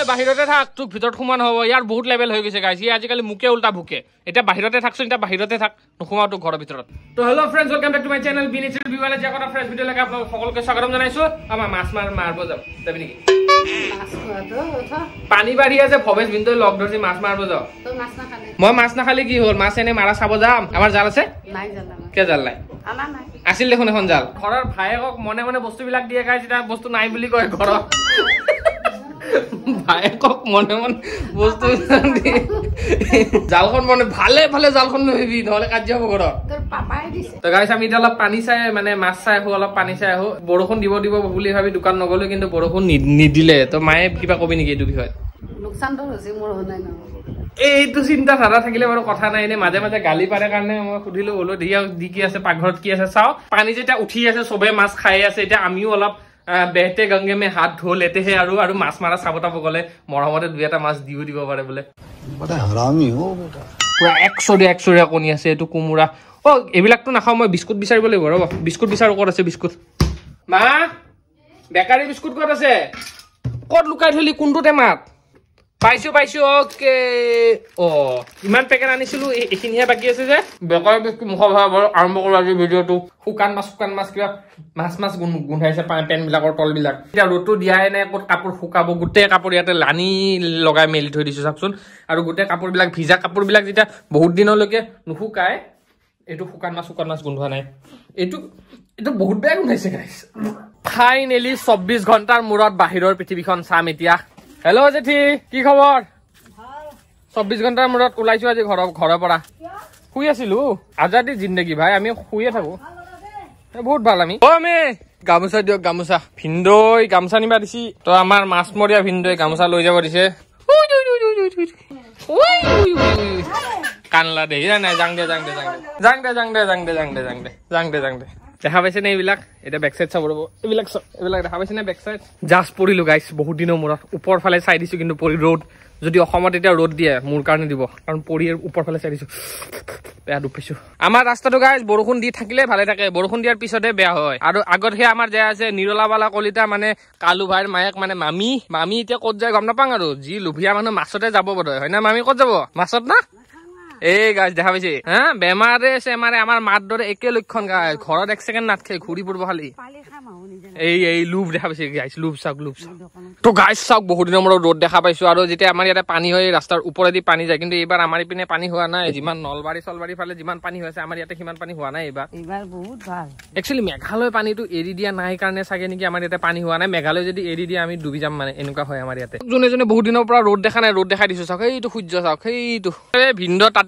অই বাহিৰতে থাক তোৰ ভিতৰত সোমোৱা নহ'ব ইয়াৰ বহুত লেভেল হৈ গৈছে গাইছে আজিকালি মোকে উল্টা ভোকে এতিয়া বাহিৰতে থাকচোন এতিয়া বাহিৰতে থাক নোসোমাওঁ তোক ঘৰৰ ভিতৰত ত' hello' friends welcome back to my channel বিনি চেনেল বিভালে যে কথা ফ্ৰেছ ভিডিঅ' লাগে সকলোকে স্বাগতম জনাইছোঁ আমাৰ মাছ মাৰ মাৰিব যাওঁ যাবি নেকি পানী বাঢ়ি আছে ভৱেশ বিন্দু লগ ধৰি মাছ মাৰিব যাওঁ মই মাছ নাখালি কি হ'ল মাছ এনে মাৰা চাব যাম আমাৰ জাল আছে কে জাল নাই আছিল দেখোন এখন জাল ঘৰৰ ভায়েকক মনে মনে বস্তু বিলাক দিয়ে খাইছে বস্তু নাই বুলি কয় ঘৰত ভায়েকক মনে মনে বস্তু জালখন মনে ভালে ভালে জালখন নহিবি নহলে কাজিয়া হব ঘৰত এইটো চিন্তাধাৰা থাকিলে বাৰু কথা নাই এনেই মাজে মাজে গালি পাৰে কাৰণে মই সুধিলো বোলো দি কি আছে পাকঘৰত কি আছে চাওঁ পানী যেতিয়া উঠি আছে চবে মাছ খাই আছে এতিয়া আমিও অলপ বেহতে গংগে মে হাত ধো লেতে হে আৰু আৰু মাছ মাৰা চাবতা বগলে মৰমতে দুই এটা মাছ দিও দিব পাৰে বোলে বাদা হাৰামি হো বেটা কোয়া একছৰি একছৰি কোনি আছে এটো কুমুৰা ও এবিলাক তো নাখাও মই বিস্কুট বিচাৰিব লাগিব ৰব বিস্কুট বিচাৰো কৰ আছে বিস্কুট মা বেকাৰী বিস্কুট কৰ আছে কত লুকাই থলি কোনটো টেমাত পাইছো পাইছো অকে ইমান পেকেট আনিছিলো এইখিনিহে বাকী আছে যে বেকাৰ বেছি মুখৰ ভাৱ আৰম্ভ কৰো আজি ভিডিঅটো শুকান মাছ শুকান মাছ কিবা মাছ মাছ গোন্ধাইছে পেন বিলাকৰ তল বিলাক এতিয়া ৰ'দটো দিয়াই নাই ক'ত কাপোৰ শুকাব গোটেই কাপোৰ ইয়াতে লানি লগাই মেলি থৈ দিছো চাওকচোন আৰু গোটেই কাপোৰ বিলাক ভিজা কাপোৰ বিলাক যেতিয়া বহুত দিনলৈকে নুশুকাই এইটো শুকান মাছ শুকান মাছ গোন্ধোৱা নাই এইটো এইটো বহুত বেয়া গোন্ধাইছে ফাইনেলি চৌব্বিছ ঘণ্টাৰ মূৰত বাহিৰৰ পৃথিৱীখন চাম এতিয়া হেল্ল' জেঠি কি খবৰ চৌব্বিছ ঘণ্টাৰ মূৰত ওলাইছো আজি ঘৰৰ ঘৰৰ পৰা শুই আছিলো আজাদী জিন্দেগী ভাই আমি শুয়ে থাকো বহুত ভাল আমি আমি গামোচা দিয়ক গামোচা ভিন্দৈ গামোচা নিবা দিছি তই আমাৰ মাছমৰীয়া ভিন্দৈ গামোচা লৈ যাব দিছে কান্দলা দেই নাই যাং দে যাং দে যাং দে যাং দে যাং দে যাং দে যাং দে যাং দে যাং দে দেখা পাইছে নে এইবিলাক এতিয়া বেক চাইড চাব ৰব এইবিলাক এইবিলাক দেখা পাইছে নে বেক চাইড জাষ্ট পৰিলোঁ গাইচ বহুত দিনৰ মূৰত ওপৰ ফালে চাই দিছোঁ কিন্তু পৰি ৰ'দ যদি অসমত এতিয়া ৰ'দ দিয়ে মোৰ কাৰণে দিব কাৰণ পৰি ওপৰ ফালে চাই দিছোঁ বেয়া দুখ আমাৰ ৰাস্তাটো গাইচ বৰষুণ দি থাকিলে ভালে থাকে বৰষুণ দিয়াৰ পিছতহে বেয়া হয় আৰু আগত সেই আমাৰ জেগা আছে নিৰলা বালা কলিতা মানে কালু ভাইৰ মায়েক মানে মামী মামী এতিয়া ক'ত যায় গম নাপাওঁ আৰু যি লোভিয়া মানুহ মাছতে যাব বোধ হয় হয়নে মামী ক'ত যাব মাছত না এই গাছ দেখা পাইছে হ্যাঁ বেমারে সেমারে আমার মার ডরে একে লক্ষণ ঘরত এক সেকেন্ড নাট খেয়ে ঘুরি পড়বো খালি এই এই লুপ দেখা পাইছে গাছ লুপ চাওক লুপ চাওক তো গাছ চাওক বহুত দিনৰ মূৰত ৰ'দ দেখা পাইছো আৰু যেতিয়া আমাৰ ইয়াতে পানী হয় ৰাস্তাৰ ওপৰেদি পানী যায় কিন্তু এইবাৰ আমাৰ ইপিনে পানী হোৱা নাই যিমান নলবাৰী চলবাৰী ফালে যিমান পানী হৈ আছে আমাৰ ইয়াতে সিমান পানী হোৱা নাই এইবাৰ একচুৱেলি মেঘালয় পানীটো এৰি দিয়া নাই কাৰণে চাগে নেকি আমাৰ ইয়াতে পানী হোৱা নাই মেঘালয় যদি এৰি দিয়া আমি ডুবি যাম মানে এনেকুৱা হয় আমাৰ ইয়াতে যোনে যোনে বহুত দিনৰ পৰা ৰ'দ দেখা নাই ৰ'দ দেখাই দিছো চাওক সেইটো সূৰ্য চাওক সেইটো ভিন্দ তাত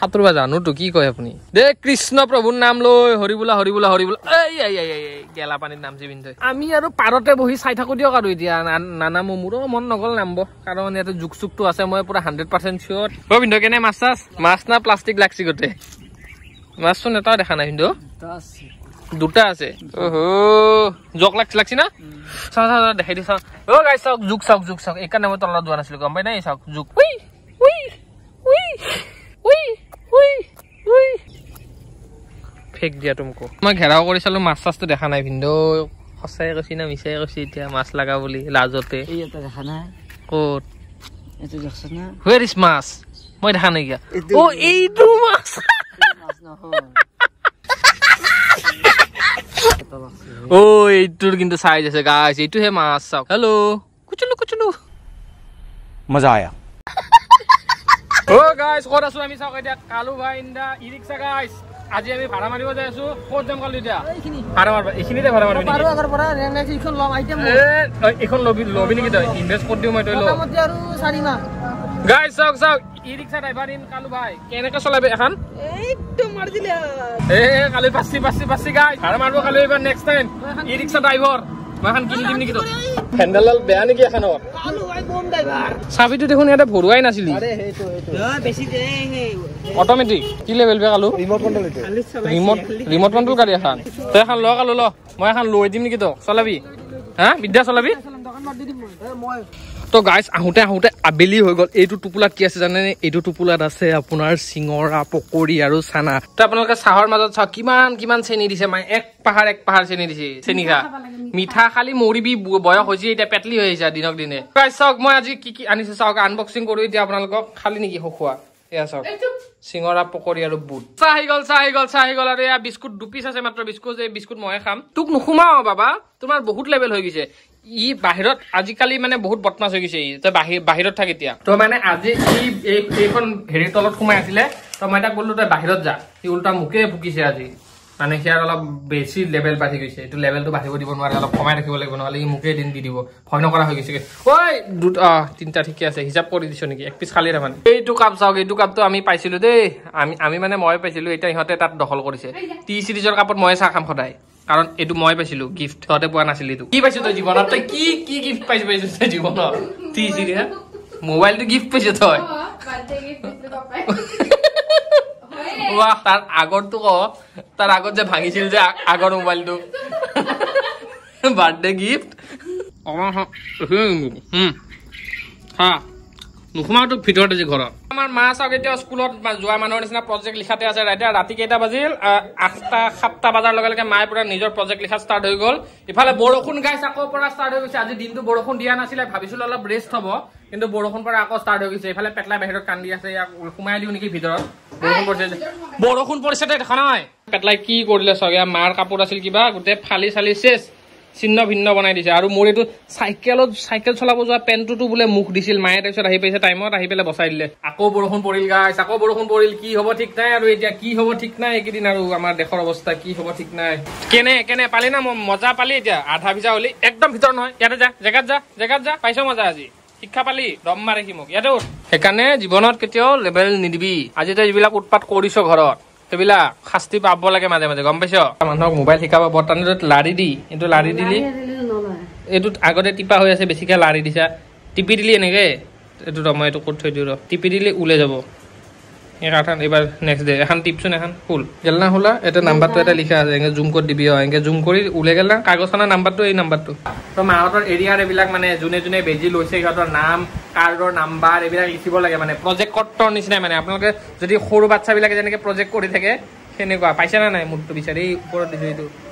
সাঁতোৰবা জানোতো কি কয় আপুনি দে কৃষ্ণ প্ৰভুৰ নাম লৈ হৰি বোলা হৰি বোলা হৰি বোলা এই গেলা পানীত নামছি পিন্ধি আমি আৰু পাৰতে বহি চাই থাকো দিয়ক আৰু এতিয়া নানা মোৰো মন নগ'ল নামব কাৰণ ইয়াতে জোক চোকটো আছে মই পুৰা হাণ্ড্ৰেড পাৰ্চেণ্ট চিয়ৰ পিন্ধ কেনে মাছ চাছ মাছ না প্লাষ্টিক লাগছি গোটেই মাছচোন এটাও দেখা নাই পিন্ধো দুটা আছে অহো জোক লাগছি লাগছি না চাওঁ চাওঁ দেখাই দিওঁ চাওঁ অ' গাই চাওক জোক চাওক জোক চাওক এইকাৰণে মই তলত যোৱা নাছিলোঁ গম পাই নাই চাওক জোক উই ফেক দিয়া তুমি মই ঘেৰাও কৰি চালো মাছ চাছটো দেখা নাই ভিন্দ সঁচাই কৈছি না মিছাই কৈছি এতিয়া মাছ লাগা বুলি লাজতে কত হুৱেৰ ইজ মাছ মই দেখা নাইকিয়া অ এইটো মাছ অ এইটোৰ কিন্তু চাইজ আছে গাইজ এইটোহে মাছ চাওক হেল্ল' কুচুলো কুচুলো মজা আয়া অ' গাইজ ক'ত আমি চাওক এতিয়া ভাই ই ৰিক্সা গাইজ আজি আমি ভাড়া মারিব যাই আছো কোত যাম কালি দিয়া ভাড়া মারবা এখিনিতে ভাড়া মারবি পারো আগৰ পৰা নে নে ইখন লম আইটেম এ ইখন লবি লবি নেকি তই ইনভেষ্ট কৰ দিও মই তই লম মতে আৰু সারিমা গাইস সক সক ই রিক্সা ড্রাইভার ইন কালু ভাই কেনেকে চলাবে এখন একটু মার দিলে এ কালি পাছি পাছি পাছি গাইস ভাড়া মারবো কালি এবাৰ নেক্সট টাইম ই ৰিক্সা ড্ৰাইভাৰ মই এখন কিনি দিম নেকি তোক হেণ্ডেলডাল বেয়া নেকি এখনত চাবিটো দেখোন ইয়াতে ভৰোৱাই নাছিল অট'মেটিক কি লেভেল বেগ আলু ৰিমট ৰিমট কণ্ট্ৰল গাড়ী এখন তই এখন লওক আলু ল মই এখন লৈ দিম নেকি তোক চলাবি হা বিদ্যা চলাবি তো গাইজ আহোঁতে আহোঁতে আবেলি হৈ গ'ল এইটো টোপোলাত কি আছে জানেনে এইটো টোপোলাত আছে আপোনাৰ চিঙৰা পকৰি আৰু চানা তো আপোনালোকে চাহৰ মাজত চাওক কিমান কিমান চেনি দিছে মানে এক পাহাৰ এক পাহাৰ চেনি দিছে খা মিঠা খালি মৰিবি বয়স হৈছে এতিয়া পেটলি হৈ আহিছে দিনক দিনে চাওক মই আজি কি কি আনিছো চাওক আনবক্সিং কৰো এতিয়া আপোনালোকক খালি নেকি শুকুৱা এয়া চাওক চিঙৰা পকৰি আৰু বুট চাহ আহি গল চাহি গল চাহি গল আৰু এয়া বিস্কুট দুপিচ আছে মাত্ৰ বিস্কুট যে বিস্কুট মই খাম তোক নুসুমাও বাবা তোমাৰ বহুত লেভেল হৈ গৈছে ই বাহিৰত আজিকালি মানে বহুত বদমাছ হৈ গৈছে ই তই বাহিৰত থাক এতিয়া তই মানে আজি ই এইখন হেৰি তলত সোমাই আছিলে তই মই এতিয়া কলো তই বাহিৰত যা সি উল্টা মোকে ভুকিছে আজি মানে সেয়াৰ অল্প বেছি লেভেল বাঢ়ি গৈছে এই লেভেলটো বাঢ়িব দিব নোৱাৰে অল্প কমাই রাখব লাগবে নয় মুখে দিন দিয়ে দিব ভয় নকরা হৈ গেছে ওই দুটা তিনিটা ঠিকে আছে হিসাব কৰি দিছ নেকি এক পিছ খালি রা মানে এইটু কাপ চাওক এইটো কাপটো আমি পাইছিলো দেই আমি আমি মানে মই পাইছিলো এটা ইহতে তাত দখল কৰিছে টি সিৰিজেৰ কাপত ময় চা খাম সদায় কাৰণ এইটু মই পাইছিলো গিফট সিহতে পোৱা নাছিল এইটু কি পাইছো তো জীৱনত তো কি কি গিফট পাইছো পাইছো জীবনত টি সিৰিজ মোবাইলটো তো গিফট পাইছো তো বাৰ্থডে গিফট পাইছো পাপাই বাহ তাৰ আগৰটো ক তাৰ আগত যে ভাঙিছিল যে আগৰ মোবাইলটো বাৰ্থডে গিফ্ট হা নোসোমাও তোক ভিতৰতে যি ঘৰত আমাৰ মা চাওক এতিয়া স্কুলত যোৱা মানুহৰ নিচিনা প্ৰজেক্ট লিখাতে আছে এতিয়া ৰাতি কেইটা বাজিল আঠটা সাতটা বজাৰ লগে লগে মায়ে পৰা নিজৰ প্ৰজেক্ট লিখা ষ্টাৰ্ট হৈ গ'ল ইফালে বৰষুণ গাই চাকৰ পৰা ষ্টাৰ্ট হৈ গৈছে আজি দিনটো বৰষুণ দিয়া নাছিলে ভাবিছিলো অলপ ৰেষ্ট হ'ব কিন্তু বৰষুণ পৰা আকৌ ষ্টাৰ্ট হৈ গৈছে এইফালে পেটলাই বাহিৰত কান্দি আছে ইয়াক সোমাই দিওঁ নেকি ভিতৰত বৰষুণ পৰিছে বৰষুণ পৰিছে দেখা নাই পেটলাই কি কৰিলে চাওক মাৰ কাপোৰ আছিল কিবা গোটেই ফালি চালি চেছ চিহ্ন ভিন্ন বনাই দিছে আৰু মোৰ এইটো চাইকেলত চাইকেল চলাব যোৱা পেণ্টটোতো বোলে মুখ দিছিল মায়ে তাৰপিছত আহি পাইছে টাইমত আহি পেলাই বচাই দিলে আকৌ বৰষুণ পৰিল গাইছ আকৌ বৰষুণ পৰিল কি হব ঠিক নাই আৰু এতিয়া কি হব ঠিক নাই এইকেইদিন আৰু আমাৰ দেশৰ অৱস্থা কি হব ঠিক নাই কেনে কেনে পালি না মই মজা পালি এতিয়া আধা ভিজা হলি একদম ভিতৰ নহয় ইয়াতে যা জেগাত যা জেগাত যা পাইছ মজা আজি শিক্ষা পালি দম মাৰে সি মোক ইয়াতে সেইকাৰণে জীৱনত কেতিয়াও লেবেল নিদিবি আজি তই যিবিলাক উৎপাত কৰিছ ঘৰত সেইবিলাক শাস্তি পাব লাগে মাজে মাজে গম পাইছ মানুহক মোবাইল শিকাব বৰ্তমান লাৰি দি এইটো লাৰি দিলি এইটোত আগতে টিপা হৈ আছে বেছিকে লাৰি দিছা টিপি দিলি এনেকে এইটো ৰ মই এইটো ক'ত থৈ দিওঁ ৰ টিপি দিলি ওলাই যাব এক আঠান এইবাৰ নেক্সট ডে এখন টিপচোন এখন ফুল গেলনা হ'লা এটা নাম্বাৰটো এটা লিখা আছে এনেকৈ জুম কৰি দিবি অঁ এনেকৈ জুম কৰি ওলাই গেলা কাগজখনৰ নাম্বাৰটো এই নাম্বাৰটো তো মাহঁতৰ এৰিয়াৰ এইবিলাক মানে যোনে যোনে বেজি লৈছে সিহঁতৰ নাম কাৰ্ডৰ নাম্বাৰ এইবিলাক লিখিব লাগে মানে প্ৰজেক্টৰ নিচিনাই মানে আপোনালোকে যদি সৰু বাচ্ছাবিলাকে যেনেকৈ প্ৰজেক্ট কৰি থাকে সেনেকুৱা পাইছেনে নাই মোৰটো বিচাৰি এই ওপৰত দিছোঁ এইটো